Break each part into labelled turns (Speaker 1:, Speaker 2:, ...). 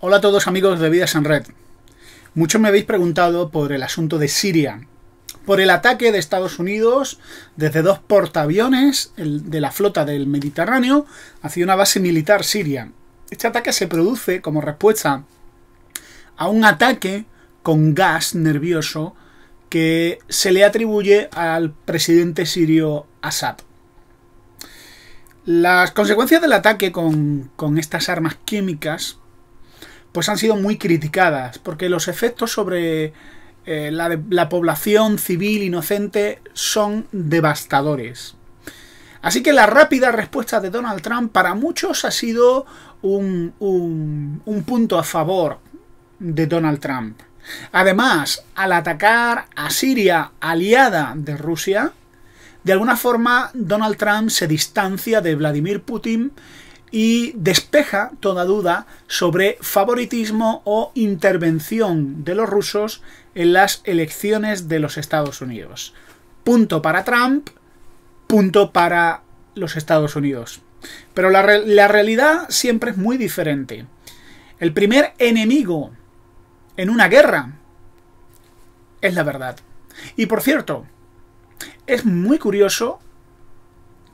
Speaker 1: Hola a todos amigos de Vidas en Red. Muchos me habéis preguntado por el asunto de Siria, por el ataque de Estados Unidos desde dos portaaviones de la flota del Mediterráneo hacia una base militar siria. Este ataque se produce como respuesta a un ataque con gas nervioso que se le atribuye al presidente sirio Assad. Las consecuencias del ataque con, con estas armas químicas pues han sido muy criticadas, porque los efectos sobre eh, la, población civil inocente son devastadores. Así que la rápida respuesta de Donald Trump para muchos ha sido un, punto a favor de Donald Trump. Además, al atacar a Siria aliada de Rusia, de alguna forma Donald Trump se distancia de Vladimir Putin y despeja toda duda sobre favoritismo o intervención de los rusos en las elecciones de los Estados Unidos. Punto para Trump, punto para los Estados Unidos. Pero la, la realidad siempre es muy diferente. El primer enemigo en una guerra es la verdad. Y por cierto, es muy curioso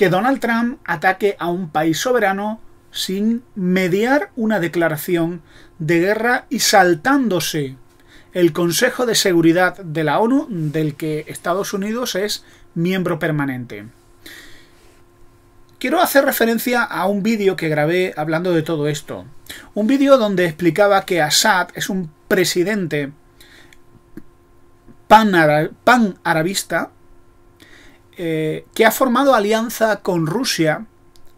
Speaker 1: que Donald Trump ataque a un país soberano sin mediar una declaración de guerra y saltándose el Consejo de Seguridad de la ONU, del que Estados Unidos es miembro permanente. Quiero hacer referencia a un vídeo que grabé hablando de todo esto. Un vídeo donde explicaba que Assad es un presidente pan-arabista eh, que ha formado alianza con Rusia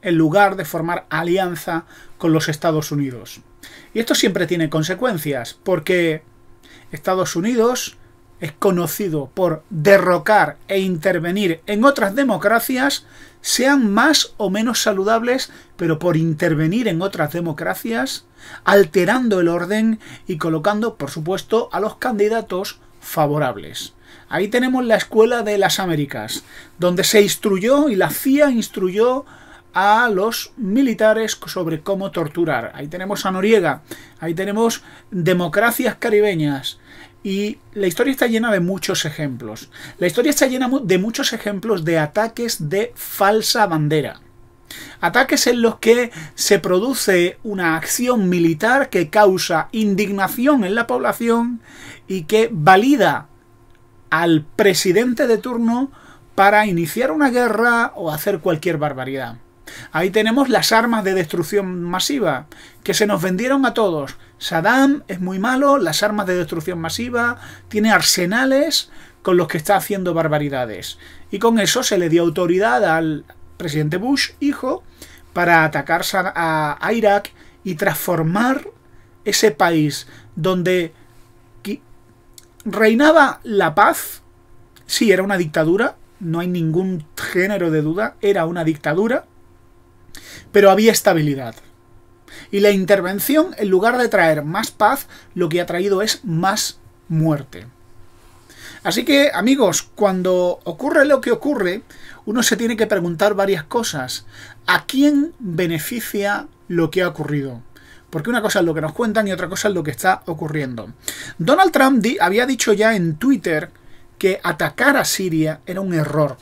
Speaker 1: en lugar de formar alianza con los Estados Unidos. Y esto siempre tiene consecuencias, porque Estados Unidos es conocido por derrocar e intervenir en otras democracias, sean más o menos saludables, pero por intervenir en otras democracias, alterando el orden y colocando, por supuesto, a los candidatos favorables. Ahí tenemos la escuela de las Américas, donde se instruyó y la CIA instruyó a los militares sobre cómo torturar. Ahí tenemos a Noriega, ahí tenemos democracias caribeñas. Y la historia está llena de muchos ejemplos. La historia está llena de muchos ejemplos de ataques de falsa bandera. Ataques en los que se produce una acción militar que causa indignación en la población y que valida al presidente de turno para iniciar una guerra o hacer cualquier barbaridad. Ahí tenemos las armas de destrucción masiva, que se nos vendieron a todos. Saddam es muy malo, las armas de destrucción masiva, tiene arsenales con los que está haciendo barbaridades. Y con eso se le dio autoridad al presidente Bush, hijo, para atacar a Irak y transformar ese país donde ¿Reinaba la paz? Sí, era una dictadura, no hay ningún género de duda, era una dictadura, pero había estabilidad. Y la intervención, en lugar de traer más paz, lo que ha traído es más muerte. Así que, amigos, cuando ocurre lo que ocurre, uno se tiene que preguntar varias cosas. ¿A quién beneficia lo que ha ocurrido? Porque una cosa es lo que nos cuentan y otra cosa es lo que está ocurriendo. Donald Trump había dicho ya en Twitter que atacar a Siria era un error.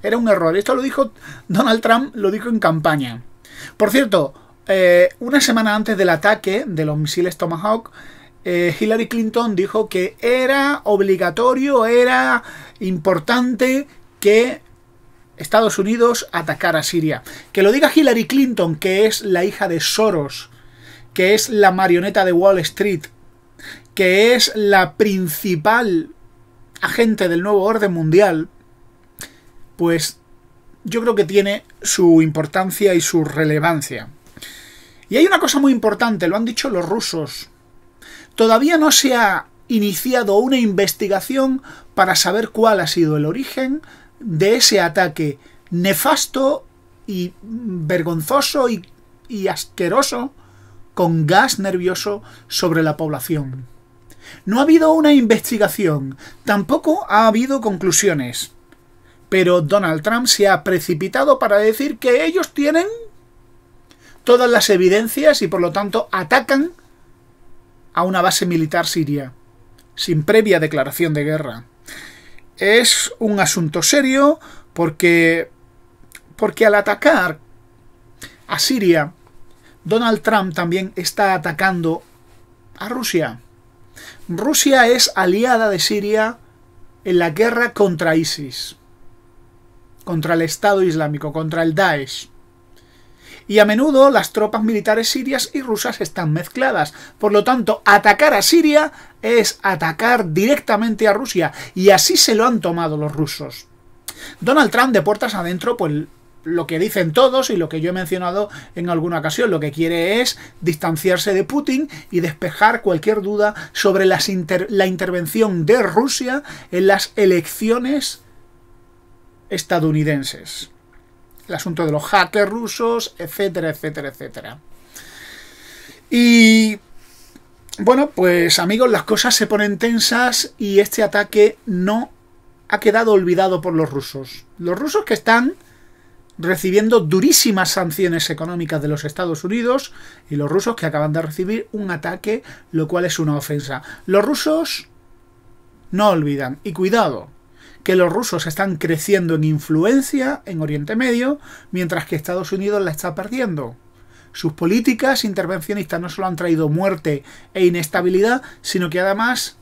Speaker 1: Era un error. Esto lo dijo Donald Trump, lo dijo en campaña. Por cierto, eh, una semana antes del ataque de los misiles Tomahawk, eh, Hillary Clinton dijo que era obligatorio, era importante que Estados Unidos atacar a Siria. Que lo diga Hillary Clinton, que es la hija de Soros, que es la marioneta de Wall Street, que es la principal agente del nuevo orden mundial, pues yo creo que tiene su importancia y su relevancia. Y hay una cosa muy importante, lo han dicho los rusos. Todavía no se ha iniciado una investigación para saber cuál ha sido el origen de ese ataque nefasto y vergonzoso y, asqueroso con gas nervioso sobre la población. No ha habido una investigación, tampoco ha habido conclusiones. Pero Donald Trump se ha precipitado para decir que ellos tienen todas las evidencias y por lo tanto atacan a una base militar siria, sin previa declaración de guerra es un asunto serio porque, porque al atacar a Siria, Donald Trump también está atacando a Rusia. Rusia es aliada de Siria en la guerra contra ISIS, contra el Estado Islámico, contra el Daesh y a menudo las tropas militares sirias y rusas están mezcladas. Por lo tanto, atacar a Siria es atacar directamente a Rusia y así se lo han tomado los rusos. Donald Trump de puertas adentro, pues lo que dicen todos y lo que yo he mencionado en alguna ocasión, lo que quiere es distanciarse de Putin y despejar cualquier duda sobre la intervención de Rusia en las elecciones estadounidenses el asunto de los hackers rusos, etcétera, etcétera, etcétera. Y bueno, pues amigos, las cosas se ponen tensas y este ataque no ha quedado olvidado por los rusos. Los rusos que están recibiendo durísimas sanciones económicas de los Estados Unidos y los rusos que acaban de recibir un ataque, lo cual es una ofensa. Los rusos no olvidan. Y cuidado, que los rusos están creciendo en influencia en Oriente Medio, mientras que Estados Unidos la está perdiendo. Sus políticas intervencionistas no solo han traído muerte e inestabilidad, sino que además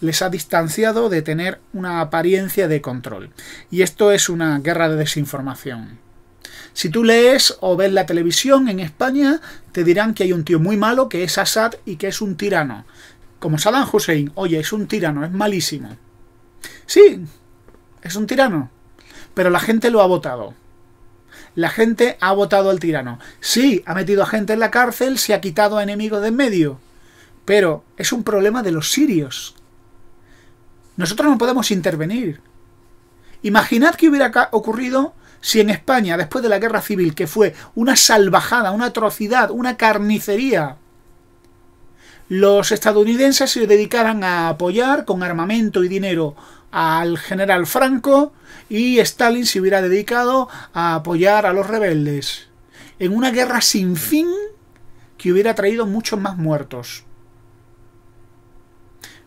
Speaker 1: les ha distanciado de tener una apariencia de control. Y esto es una guerra de desinformación. Si tú lees o ves la televisión en España, te dirán que hay un tío muy malo que es Assad y que es un tirano. Como Saddam Hussein, oye, es un tirano, es malísimo. Sí, es un tirano. Pero la gente lo ha votado. La gente ha votado al tirano. Sí, ha metido a gente en la cárcel, se ha quitado a enemigos de en medio. Pero es un problema de los sirios. Nosotros no podemos intervenir. Imaginad que hubiera ocurrido si en España, después de la guerra civil, que fue una salvajada, una atrocidad, una carnicería, los estadounidenses se dedicaran a apoyar con armamento y dinero al general Franco y Stalin se hubiera dedicado a apoyar a los rebeldes en una guerra sin fin que hubiera traído muchos más muertos.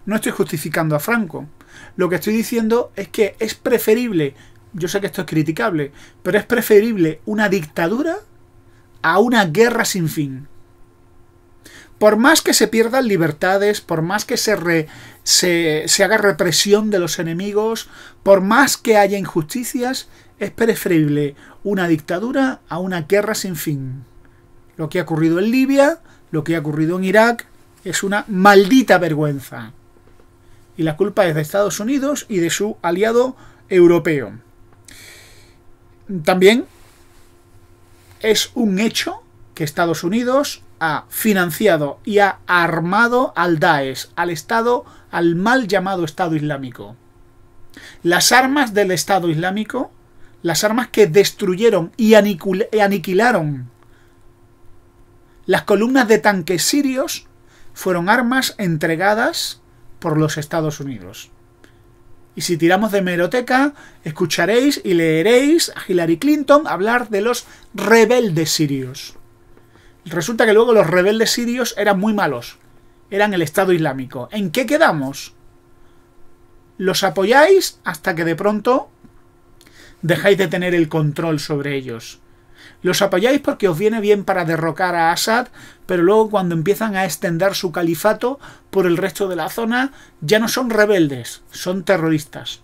Speaker 1: No estoy justificando a Franco. Lo que estoy diciendo es que es preferible, yo sé que esto es criticable, pero es preferible una dictadura a una guerra sin fin por más que se pierdan libertades, por más que se, haga represión de los enemigos, por más que haya injusticias, es preferible una dictadura a una guerra sin fin. Lo que ha ocurrido en Libia, lo que ha ocurrido en Irak, es una maldita vergüenza. Y la culpa es de Estados Unidos y de su aliado europeo. También es un hecho que Estados Unidos ha financiado y ha armado al Daesh, al Estado, al mal llamado Estado Islámico. Las armas del Estado Islámico, las armas que destruyeron y aniquilaron las columnas de tanques sirios, fueron armas entregadas por los Estados Unidos. Y si tiramos de meroteca, escucharéis y leeréis a Hillary Clinton hablar de los rebeldes sirios. Resulta que luego los rebeldes sirios eran muy malos. Eran el Estado Islámico. ¿En qué quedamos? Los apoyáis hasta que de pronto dejáis de tener el control sobre ellos. Los apoyáis porque os viene bien para derrocar a Assad, pero luego cuando empiezan a extender su califato por el resto de la zona, ya no son rebeldes, son terroristas.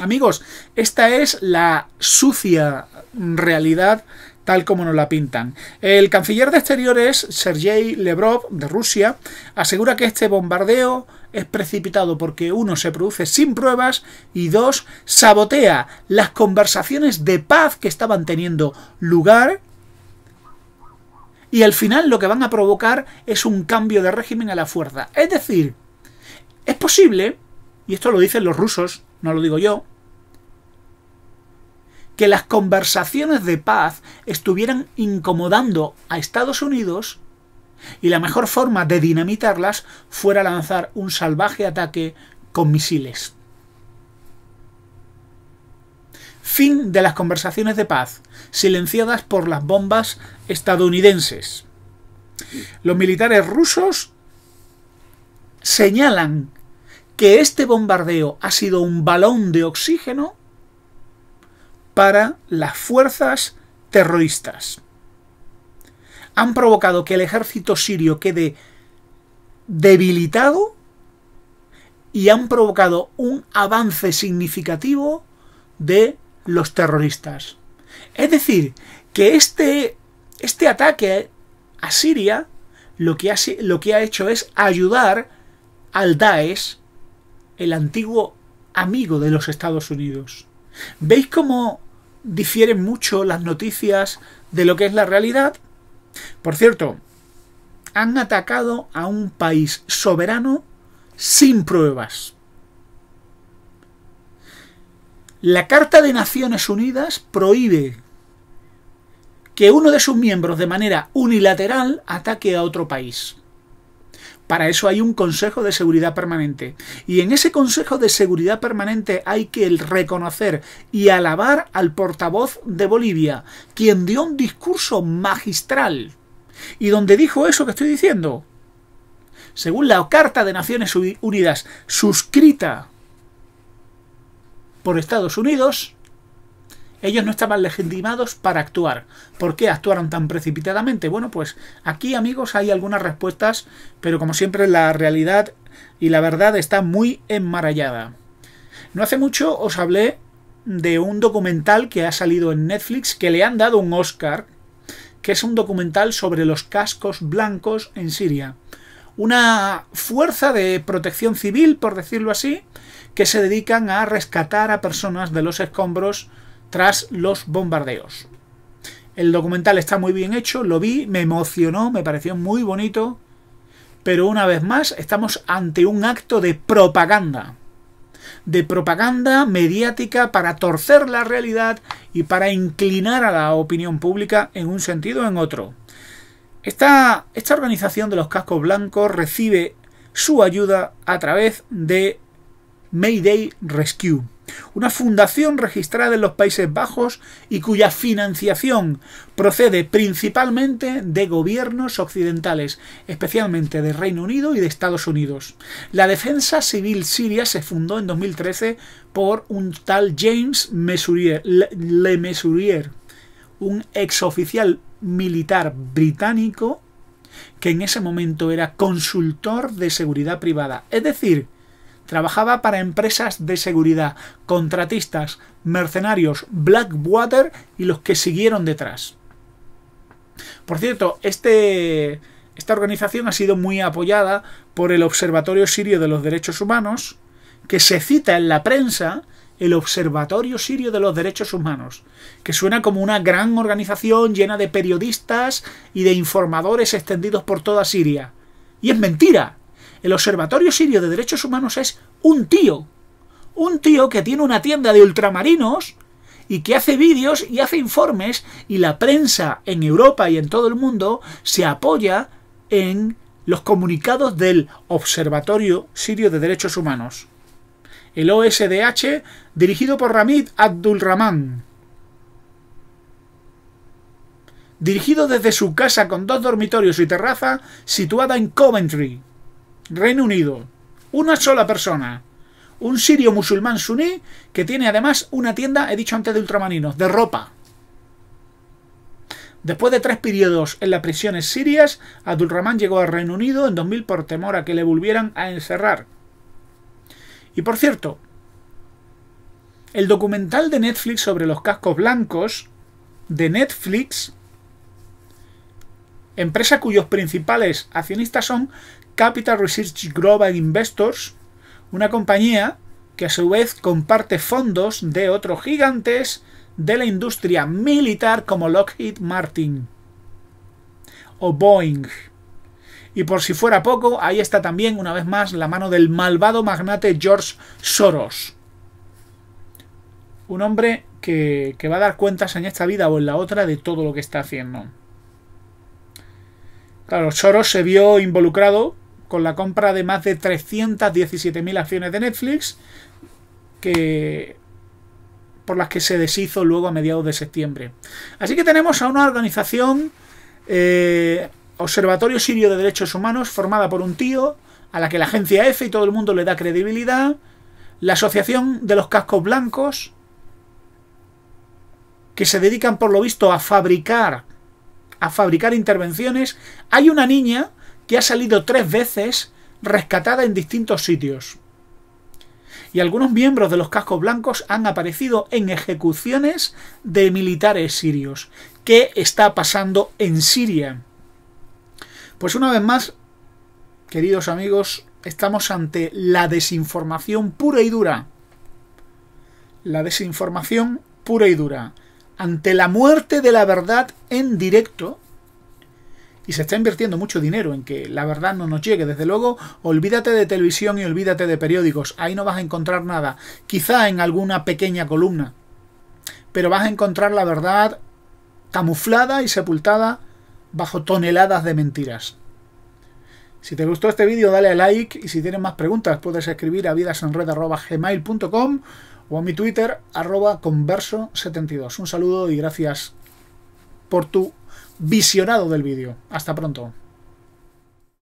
Speaker 1: Amigos, esta es la sucia realidad tal como nos la pintan. El canciller de Exteriores, Sergei Lebrov, de Rusia, asegura que este bombardeo es precipitado porque uno se produce sin pruebas y dos sabotea las conversaciones de paz que estaban teniendo lugar y al final lo que van a provocar es un cambio de régimen a la fuerza. Es decir, es posible, y esto lo dicen los rusos, no lo digo yo, que las conversaciones de paz estuvieran incomodando a Estados Unidos y la mejor forma de dinamitarlas fuera lanzar un salvaje ataque con misiles. Fin de las conversaciones de paz, silenciadas por las bombas estadounidenses. Los militares rusos señalan que este bombardeo ha sido un balón de oxígeno para las fuerzas terroristas han provocado que el ejército sirio quede debilitado y han provocado un avance significativo de los terroristas. Es decir, que este, este ataque a Siria lo que, ha, lo que ha hecho es ayudar al Daesh, el antiguo amigo de los Estados Unidos. ¿Veis cómo difieren mucho las noticias de lo que es la realidad. Por cierto, han atacado a un país soberano sin pruebas. La Carta de Naciones Unidas prohíbe que uno de sus miembros de manera unilateral ataque a otro país. Para eso hay un Consejo de Seguridad Permanente. Y en ese Consejo de Seguridad Permanente hay que reconocer y alabar al portavoz de Bolivia, quien dio un discurso magistral. Y donde dijo eso que estoy diciendo. Según la Carta de Naciones Unidas, suscrita por Estados Unidos, ellos no estaban legitimados para actuar. ¿Por qué actuaron tan precipitadamente? Bueno, pues aquí amigos hay algunas respuestas, pero como siempre la realidad y la verdad está muy enmarallada. No hace mucho os hablé de un documental que ha salido en Netflix que le han dado un Oscar, que es un documental sobre los cascos blancos en Siria. Una fuerza de protección civil, por decirlo así, que se dedican a rescatar a personas de los escombros tras los bombardeos. El documental está muy bien hecho, lo vi, me emocionó, me pareció muy bonito, pero una vez más estamos ante un acto de propaganda. De propaganda mediática para torcer la realidad y para inclinar a la opinión pública en un sentido o en otro. Esta, esta organización de los cascos blancos recibe su ayuda a través de Mayday Rescue una fundación registrada en los Países Bajos y cuya financiación procede principalmente de gobiernos occidentales, especialmente de Reino Unido y de Estados Unidos. La defensa civil siria se fundó en 2013 por un tal James Mesurier, Le Mesurier, un exoficial militar británico que en ese momento era consultor de seguridad privada, es decir, Trabajaba para empresas de seguridad, contratistas, mercenarios, Blackwater y los que siguieron detrás. Por cierto, este, esta organización ha sido muy apoyada por el Observatorio Sirio de los Derechos Humanos, que se cita en la prensa el Observatorio Sirio de los Derechos Humanos, que suena como una gran organización llena de periodistas y de informadores extendidos por toda Siria. Y es mentira. El Observatorio Sirio de Derechos Humanos es un tío. Un tío que tiene una tienda de ultramarinos y que hace vídeos y hace informes y la prensa en Europa y en todo el mundo se apoya en los comunicados del Observatorio Sirio de Derechos Humanos. El OSDH dirigido por Ramid Abdulrahman. Dirigido desde su casa con dos dormitorios y terraza situada en Coventry. Reino Unido. Una sola persona. Un sirio musulmán suní que tiene además una tienda, he dicho antes de ultramaninos, de ropa. Después de tres periodos en las prisiones sirias, Abdulrahman llegó al Reino Unido en 2000 por temor a que le volvieran a encerrar. Y por cierto, el documental de Netflix sobre los cascos blancos de Netflix empresa cuyos principales accionistas son Capital Research Global Investors, una compañía que a su vez comparte fondos de otros gigantes de la industria militar como Lockheed Martin o Boeing. Y por si fuera poco, ahí está también una vez más la mano del malvado magnate George Soros. Un hombre que, que va a dar cuentas en esta vida o en la otra de todo lo que está haciendo. Claro, Soros se vio involucrado con la compra de más de 317.000 acciones de Netflix, que por las que se deshizo luego a mediados de septiembre. Así que tenemos a una organización, eh, Observatorio Sirio de Derechos Humanos, formada por un tío, a la que la agencia EFE y todo el mundo le da credibilidad, la Asociación de los Cascos Blancos, que se dedican por lo visto a fabricar a fabricar intervenciones, hay una niña que ha salido tres veces rescatada en distintos sitios. Y algunos miembros de los cascos blancos han aparecido en ejecuciones de militares sirios. ¿Qué está pasando en Siria? Pues una vez más, queridos amigos, estamos ante la desinformación pura y dura. La desinformación pura y dura ante la muerte de la verdad en directo, y se está invirtiendo mucho dinero en que la verdad no nos llegue. Desde luego, olvídate de televisión y olvídate de periódicos. Ahí no vas a encontrar nada. Quizá en alguna pequeña columna. Pero vas a encontrar la verdad camuflada y sepultada bajo toneladas de mentiras. Si te gustó este vídeo, dale a like y si tienes más preguntas puedes escribir a vidasenred.gmail.com o a mi Twitter, arroba converso72. Un saludo y gracias por tu visionado del vídeo. Hasta pronto.